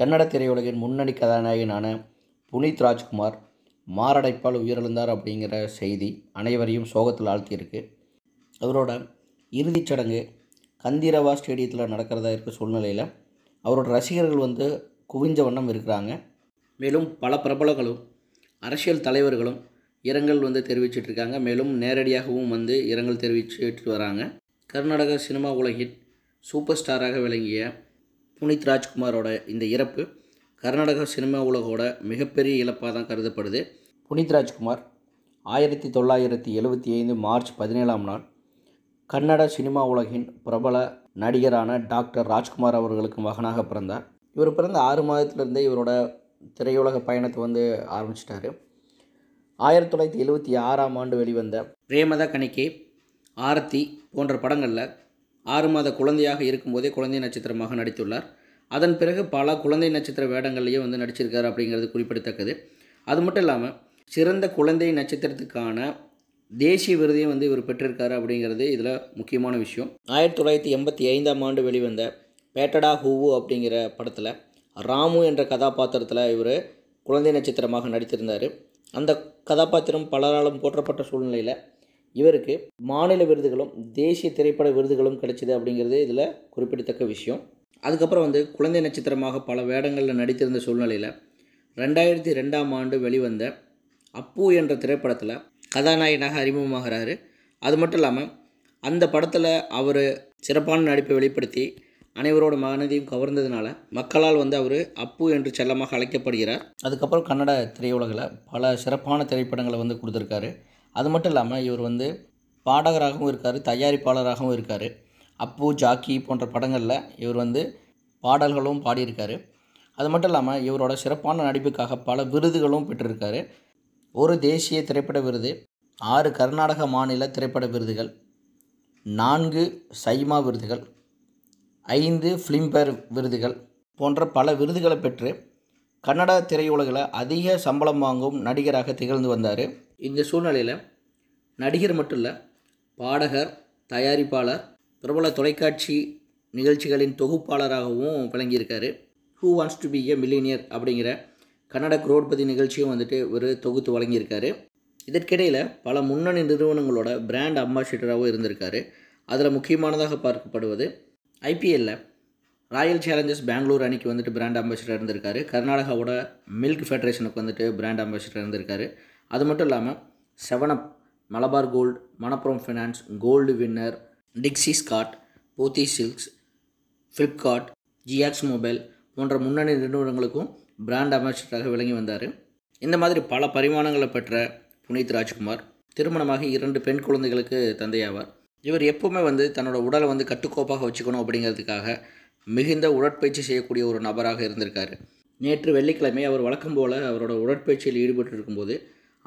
கன்னட திரையுலகின் முன்னணி கதாநாயகனான புனித் ராஜ்குமார் மாரடைப்பால் உயிரிழந்தார் அப்படிங்கிற செய்தி அனைவரையும் சோகத்தில் ஆழ்த்தியிருக்கு அவரோட இறுதிச் சடங்கு கந்திரவா ஸ்டேடியத்தில் நடக்கிறதா இருக்க சூழ்நிலையில் அவரோட ரசிகர்கள் வந்து குவிஞ்ச வண்ணம் இருக்கிறாங்க மேலும் பல பிரபலங்களும் அரசியல் தலைவர்களும் இரங்கல் வந்து தெரிவிச்சிட்ருக்காங்க மேலும் நேரடியாகவும் வந்து இரங்கல் தெரிவிச்சுட்டு வராங்க கர்நாடக சினிமா உலகின் சூப்பர் ஸ்டாராக விளங்கிய புனித் ராஜ்குமாரோட இந்த இறப்பு கர்நாடக சினிமா உலகோட மிகப்பெரிய இழப்பாக தான் கருதப்படுது புனித் ராஜ்குமார் ஆயிரத்தி தொள்ளாயிரத்தி எழுபத்தி ஐந்து மார்ச் பதினேழாம் நாள் கன்னட சினிமா உலகின் பிரபல நடிகரான டாக்டர் ராஜ்குமார் அவர்களுக்கு மகனாக பிறந்தார் இவர் பிறந்த ஆறு மாதத்துலேருந்தே இவரோட திரையுலக பயணத்தை வந்து ஆரம்பிச்சிட்டாரு ஆயிரத்தி தொள்ளாயிரத்தி எழுபத்தி ஆறாம் ஆண்டு வெளிவந்த பிரேமத கணிக்கே ஆரத்தி போன்ற படங்களில் ஆறு மாத குழந்தையாக இருக்கும்போதே குழந்தை நட்சத்திரமாக நடித்துள்ளார் அதன் பிறகு பல குழந்தை நட்சத்திர வேடங்கள்லேயே வந்து நடிச்சிருக்கார் அப்படிங்கிறது குறிப்பிடத்தக்கது அது மட்டும் இல்லாமல் சிறந்த குழந்தை நட்சத்திரத்துக்கான தேசிய விருதையும் வந்து இவர் பெற்றிருக்கார் அப்படிங்கிறது இதில் முக்கியமான விஷயம் ஆயிரத்தி தொள்ளாயிரத்தி எண்பத்தி ஐந்தாம் ஆண்டு வெளிவந்த பேட்டடா ஹூவு அப்படிங்கிற படத்தில் ராமு என்ற கதாபாத்திரத்தில் இவர் குழந்தை நட்சத்திரமாக நடித்திருந்தார் அந்த கதாபாத்திரம் பலராலும் போற்றப்பட்ட சூழ்நிலையில் இவருக்கு மாநில விருதுகளும் தேசிய திரைப்பட விருதுகளும் கிடைச்சிது அப்படிங்கிறது இதில் குறிப்பிடத்தக்க விஷயம் அதுக்கப்புறம் வந்து குழந்தை நட்சத்திரமாக பல வேடங்களில் நடித்திருந்த சூழ்நிலையில் ரெண்டாயிரத்தி ரெண்டாம் ஆண்டு வெளிவந்த அப்பு என்ற திரைப்படத்தில் கதாநாயகனாக அறிமுகமாகிறாரு அது மட்டும் இல்லாமல் அந்த படத்தில் அவர் சிறப்பான நடிப்பை வெளிப்படுத்தி அனைவரோட மனதையும் கவர்ந்ததுனால மக்களால் வந்து அவர் அப்பு என்று செல்லமாக அழைக்கப்படுகிறார் அதுக்கப்புறம் கன்னட திரையுலகில் பல சிறப்பான திரைப்படங்களை வந்து கொடுத்துருக்காரு அது மட்டும் இல்லாமல் இவர் வந்து பாடகராகவும் இருக்கார் தயாரிப்பாளராகவும் இருக்கார் அப்பு ஜாக்கி போன்ற படங்களில் இவர் வந்து பாடல்களும் பாடியிருக்கார் அது மட்டும் இல்லாமல் இவரோட சிறப்பான நடிப்புக்காக பல விருதுகளும் பெற்றிருக்காரு ஒரு தேசிய திரைப்பட விருது ஆறு கர்நாடக மாநில திரைப்பட விருதுகள் நான்கு சைமா விருதுகள் ஐந்து ஃபிலிம்பேர் விருதுகள் போன்ற பல விருதுகளை பெற்று கன்னட திரையுலகில் அதிக சம்பளம் வாங்கும் நடிகராக திகழ்ந்து வந்தார் இந்த சூழ்நிலையில் நடிகர் மட்டும் இல்லை பாடகர் தயாரிப்பாளர் பிரபல தொலைக்காட்சி நிகழ்ச்சிகளின் தொகுப்பாளராகவும் விளங்கியிருக்காரு who wants to be a millionaire அப்படிங்கிற கன்னட குரோட்பதி நிகழ்ச்சியும் வந்துட்டு ஒரு தொகுத்து வழங்கியிருக்காரு இதற்கிடையில் பல முன்னணி நிறுவனங்களோட பிராண்ட் அம்பாசிடராகவும் இருந்திருக்காரு அதில் முக்கியமானதாக பார்க்கப்படுவது ஐபிஎல்லில் ராயல் சேலஞ்சர்ஸ் பெங்களூர் அணிக்கு வந்துட்டு பிராண்ட் அம்பாசிடர் இருந்திருக்காரு கர்நாடகாவோட மில்க் ஃபெடரேஷனுக்கு வந்துட்டு பிராண்ட் அம்பாசிடர் இருந்திருக்காரு அது மட்டும் இல்லாமல் seven up Malabar Gold Manappuram Finance Gold Winner Dixcy Scott Pothys silks Flipkart ஜியாக்ஸ் மொபைல் போன்ற முன்னணி நிறுவனங்களுக்கும் பிராண்ட் அம்பாசிடராக விளங்கி வந்தார் இந்த மாதிரி பல பரிமாணங்களை பெற்ற புனித் ராஜ்குமார் திருமணமாக இரண்டு பெண் குழந்தைகளுக்கு தந்தையாவார் இவர் எப்போவுமே வந்து தன்னோட உடலை வந்து கட்டுக்கோப்பாக வச்சுக்கணும் அப்படிங்கிறதுக்காக மிகுந்த உடற்பயிற்சி செய்யக்கூடிய ஒரு நபராக இருந்திருக்கார் நேற்று வெள்ளிக்கிழமை அவர் வழக்கம் போல் அவரோட உடற்பயிற்சியில் ஈடுபட்டு இருக்கும்போது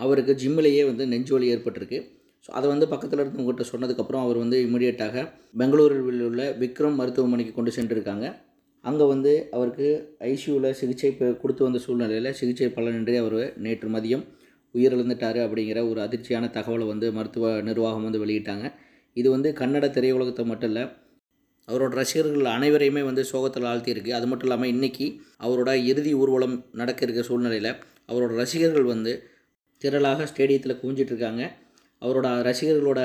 அவருக்கு ஜிம்மிலேயே வந்து நெஞ்சுவலி ஏற்பட்டிருக்கு ஸோ அதை வந்து பக்கத்தில் இருந்தவங்ககிட்ட சொன்னதுக்கப்புறம் அவர் வந்து இமீடியட்டாக பெங்களூரில் உள்ள விக்ரம் மருத்துவமனைக்கு கொண்டு சென்றிருக்காங்க அங்கே வந்து அவருக்கு ஐசியூவில் சிகிச்சை கொடுத்து வந்த சூழ்நிலையில் சிகிச்சை பலனின்றி அவர் நேற்று மதியம் உயிரிழந்துட்டார் அப்படிங்கிற ஒரு அதிர்ச்சியான தகவலை வந்து மருத்துவ நிர்வாகம் வந்து வெளியிட்டாங்க இது வந்து கன்னட திரையுலகத்தை மட்டும் இல்லை அவரோட ரசிகர்கள் அனைவரையுமே வந்து சோகத்தில் ஆழ்த்தியிருக்கு அது மட்டும் இல்லாமல் இன்றைக்கி அவரோட இறுதி ஊர்வலம் நடக்க இருக்க சூழ்நிலையில் அவரோட ரசிகர்கள் வந்து திரளாக ஸ்டேடியத்தில் குவிஞ்சிட்ருக்காங்க அவரோட ரசிகர்களோட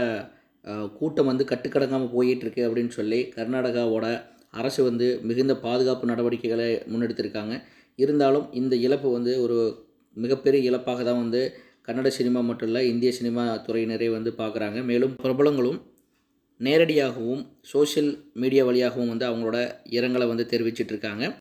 கூட்டம் வந்து கட்டுக்கடங்காமல் போயிட்டுருக்கு அப்படின்னு சொல்லி கர்நாடகாவோட அரசு வந்து மிகுந்த பாதுகாப்பு நடவடிக்கைகளை முன்னெடுத்திருக்காங்க இருந்தாலும் இந்த இழப்பு வந்து ஒரு மிகப்பெரிய இழப்பாக தான் வந்து கன்னட சினிமா மட்டும் இல்லை இந்திய சினிமா துறையினரே வந்து பார்க்குறாங்க மேலும் பிரபலங்களும் நேரடியாகவும் சோஷியல் மீடியா வழியாகவும் வந்து அவங்களோட இரங்கலை வந்து தெரிவிச்சிட்ருக்காங்க